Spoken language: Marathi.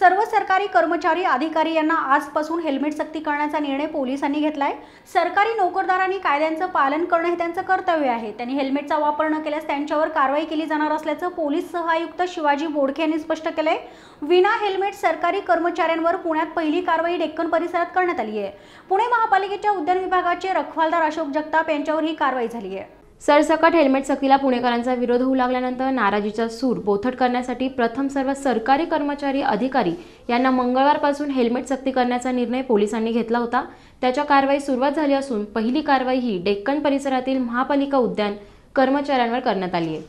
सर्व सरकारी कर्मचारी अधिकारी यांना आजपासून हेल्मेट सक्ती करण्याचा निर्णय पोलिसांनी घेतलाय सरकारी नोकरदारांनी कायद्यांचं पालन करणं हे त्यांचं कर्तव्य आहे त्यांनी हेल्मेटचा वापर न केल्यास त्यांच्यावर कारवाई केली जाणार असल्याचं पोलीस सहआयुक्त शिवाजी बोडखे यांनी स्पष्ट केलंय विना हेल्मेट सरकारी कर्मचाऱ्यांवर पुण्यात पहिली कारवाई डेक्कन परिसरात करण्यात आली आहे पुणे महापालिकेच्या उद्यान विभागाचे रखवालदार अशोक जगताप यांच्यावर ही कारवाई झाली आहे सरसकट हेल्मेट सक्तीला पुणेकरांचा विरोध होऊ लागल्यानंतर नाराजीचा सूर बोथट करण्यासाठी प्रथम सर्व सरकारी कर्मचारी अधिकारी यांना मंगळवारपासून हेल्मेट सक्ती करण्याचा निर्णय पोलिसांनी घेतला होता त्याच्या कारवाई सुरुवात झाली असून पहिली कारवाई ही डेक्कन परिसरातील महापालिका उद्यान कर्मचाऱ्यांवर करण्यात आली आहे